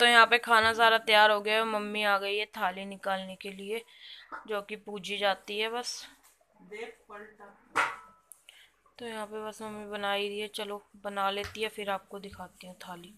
तो यहाँ पे खाना सारा तैयार हो गया है मम्मी आ गई है थाली निकालने के लिए जो कि पूजी जाती है बस तो यहाँ पे बस मम्मी बना ही रही है चलो बना लेती है फिर आपको दिखाती हूँ थाली